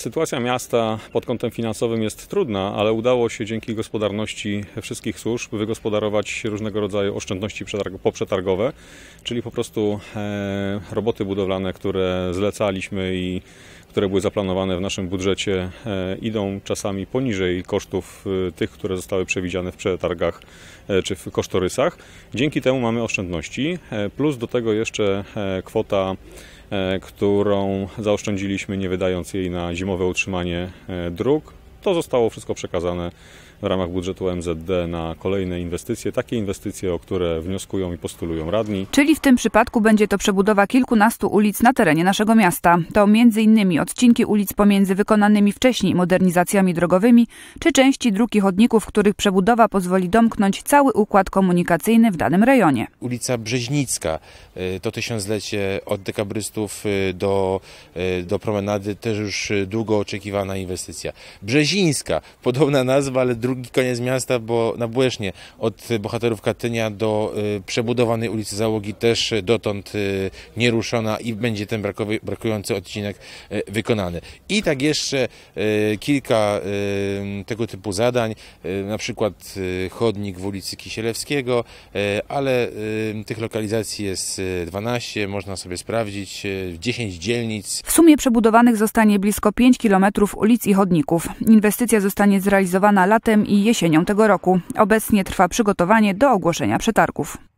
Sytuacja miasta pod kątem finansowym jest trudna, ale udało się dzięki gospodarności wszystkich służb wygospodarować różnego rodzaju oszczędności poprzetargowe, czyli po prostu e, roboty budowlane, które zlecaliśmy i które były zaplanowane w naszym budżecie, e, idą czasami poniżej kosztów e, tych, które zostały przewidziane w przetargach e, czy w kosztorysach. Dzięki temu mamy oszczędności, plus do tego jeszcze kwota którą zaoszczędziliśmy, nie wydając jej na zimowe utrzymanie dróg, to zostało wszystko przekazane w ramach budżetu MZD na kolejne inwestycje, takie inwestycje, o które wnioskują i postulują radni. Czyli w tym przypadku będzie to przebudowa kilkunastu ulic na terenie naszego miasta. To m.in. odcinki ulic pomiędzy wykonanymi wcześniej modernizacjami drogowymi, czy części dróg i chodników, których przebudowa pozwoli domknąć cały układ komunikacyjny w danym rejonie. Ulica Brzeźnicka y, to tysiąclecie od dekabrystów y, do, y, do promenady, też już długo oczekiwana inwestycja. Brzeź Kazińska, podobna nazwa, ale drugi koniec miasta, bo na Błesznie od bohaterów Katynia do y, przebudowanej ulicy Załogi też dotąd y, nieruszona i będzie ten brakujący odcinek y, wykonany. I tak jeszcze kilka tego typu zadań, na przykład chodnik w ulicy Kisielewskiego, ale tych lokalizacji jest 12, można sobie sprawdzić, 10 dzielnic. W sumie przebudowanych zostanie blisko 5 kilometrów ulic i chodników. Inwestycja zostanie zrealizowana latem i jesienią tego roku. Obecnie trwa przygotowanie do ogłoszenia przetargów.